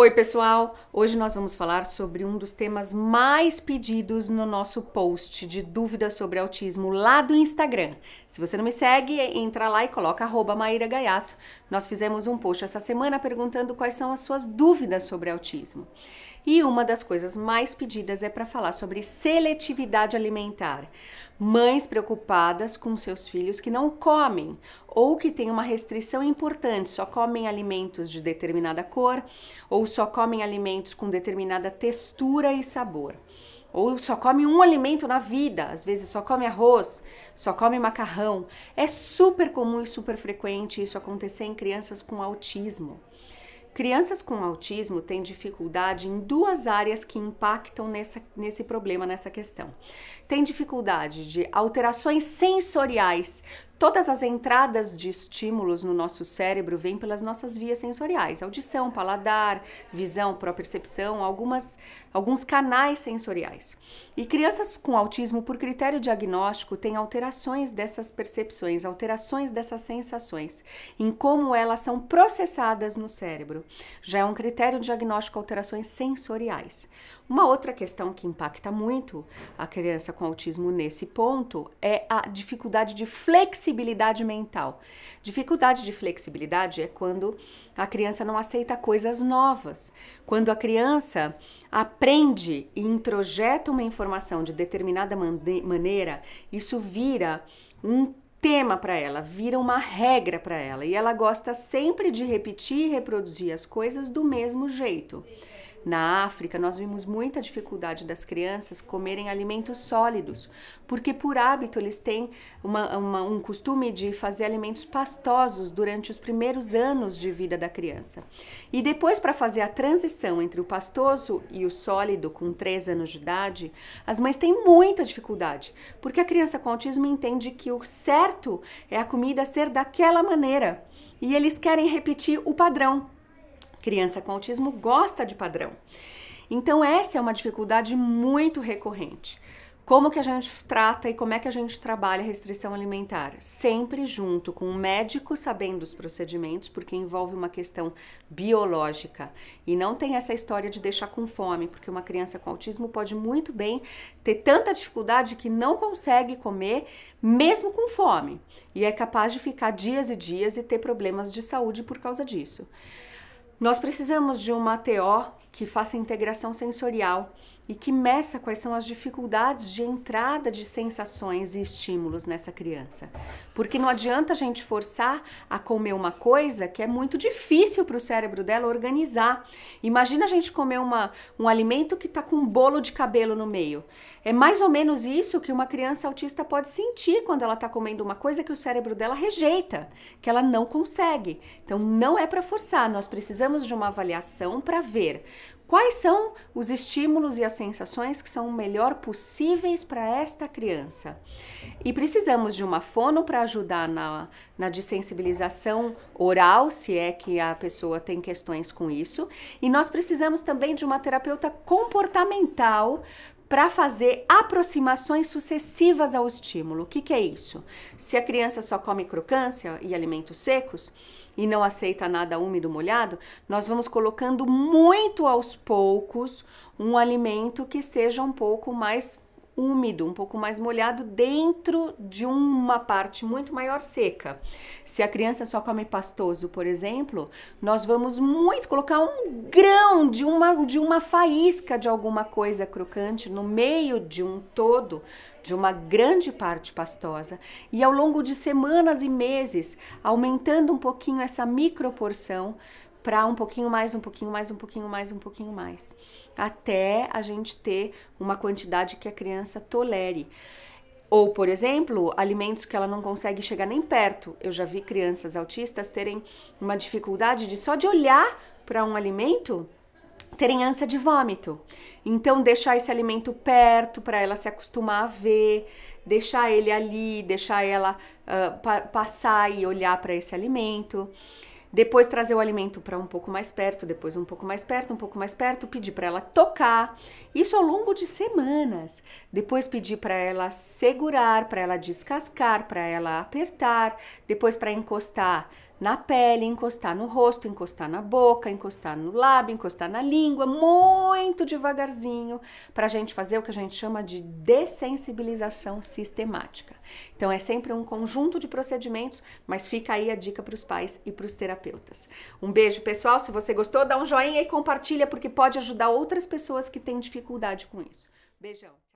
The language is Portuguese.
Oi, pessoal! Hoje nós vamos falar sobre um dos temas mais pedidos no nosso post de dúvidas sobre autismo lá do Instagram. Se você não me segue, entra lá e coloca arroba Maíra Gaiato. Nós fizemos um post essa semana perguntando quais são as suas dúvidas sobre autismo. E uma das coisas mais pedidas é para falar sobre seletividade alimentar. Mães preocupadas com seus filhos que não comem ou que têm uma restrição importante, só comem alimentos de determinada cor ou só comem alimentos com determinada textura e sabor ou só come um alimento na vida, às vezes só come arroz, só come macarrão. É super comum e super frequente isso acontecer em crianças com autismo. Crianças com autismo têm dificuldade em duas áreas que impactam nessa, nesse problema, nessa questão. Tem dificuldade de alterações sensoriais, Todas as entradas de estímulos no nosso cérebro vêm pelas nossas vias sensoriais, audição, paladar, visão, propriocepção, algumas, alguns canais sensoriais. E crianças com autismo, por critério diagnóstico, têm alterações dessas percepções, alterações dessas sensações, em como elas são processadas no cérebro. Já é um critério diagnóstico alterações sensoriais. Uma outra questão que impacta muito a criança com autismo nesse ponto é a dificuldade de flexibilidade flexibilidade mental. Dificuldade de flexibilidade é quando a criança não aceita coisas novas, quando a criança aprende e introjeta uma informação de determinada maneira, isso vira um tema para ela, vira uma regra para ela e ela gosta sempre de repetir e reproduzir as coisas do mesmo jeito. Na África, nós vimos muita dificuldade das crianças comerem alimentos sólidos, porque por hábito eles têm uma, uma, um costume de fazer alimentos pastosos durante os primeiros anos de vida da criança. E depois, para fazer a transição entre o pastoso e o sólido com 3 anos de idade, as mães têm muita dificuldade, porque a criança com autismo entende que o certo é a comida ser daquela maneira e eles querem repetir o padrão. Criança com autismo gosta de padrão. Então essa é uma dificuldade muito recorrente. Como que a gente trata e como é que a gente trabalha a restrição alimentar? Sempre junto com o um médico sabendo os procedimentos, porque envolve uma questão biológica. E não tem essa história de deixar com fome, porque uma criança com autismo pode muito bem ter tanta dificuldade que não consegue comer, mesmo com fome. E é capaz de ficar dias e dias e ter problemas de saúde por causa disso. Nós precisamos de uma TO que faça integração sensorial e que meça quais são as dificuldades de entrada de sensações e estímulos nessa criança. Porque não adianta a gente forçar a comer uma coisa que é muito difícil para o cérebro dela organizar. Imagina a gente comer uma, um alimento que está com um bolo de cabelo no meio. É mais ou menos isso que uma criança autista pode sentir quando ela está comendo uma coisa que o cérebro dela rejeita, que ela não consegue. Então não é para forçar, nós precisamos de uma avaliação para ver Quais são os estímulos e as sensações que são o melhor possíveis para esta criança? E precisamos de uma fono para ajudar na, na dessensibilização oral, se é que a pessoa tem questões com isso. E nós precisamos também de uma terapeuta comportamental para fazer aproximações sucessivas ao estímulo. O que, que é isso? Se a criança só come crocância e alimentos secos e não aceita nada úmido molhado, nós vamos colocando muito aos poucos um alimento que seja um pouco mais úmido, um pouco mais molhado, dentro de uma parte muito maior seca. Se a criança só come pastoso, por exemplo, nós vamos muito colocar um grão de uma, de uma faísca de alguma coisa crocante no meio de um todo, de uma grande parte pastosa, e ao longo de semanas e meses, aumentando um pouquinho essa microporção, para um pouquinho mais, um pouquinho mais, um pouquinho mais, um pouquinho mais, até a gente ter uma quantidade que a criança tolere. Ou, por exemplo, alimentos que ela não consegue chegar nem perto. Eu já vi crianças autistas terem uma dificuldade de só de olhar para um alimento terem ânsia de vômito. Então, deixar esse alimento perto para ela se acostumar a ver, deixar ele ali, deixar ela uh, pa passar e olhar para esse alimento depois trazer o alimento para um pouco mais perto, depois um pouco mais perto, um pouco mais perto, pedir para ela tocar. Isso ao longo de semanas. Depois pedir para ela segurar, para ela descascar, para ela apertar, depois para encostar na pele, encostar no rosto, encostar na boca, encostar no lábio, encostar na língua, muito devagarzinho, para a gente fazer o que a gente chama de dessensibilização sistemática. Então é sempre um conjunto de procedimentos, mas fica aí a dica para os pais e para os terapeutas. Um beijo, pessoal. Se você gostou, dá um joinha e compartilha, porque pode ajudar outras pessoas que têm dificuldade com isso. Beijão!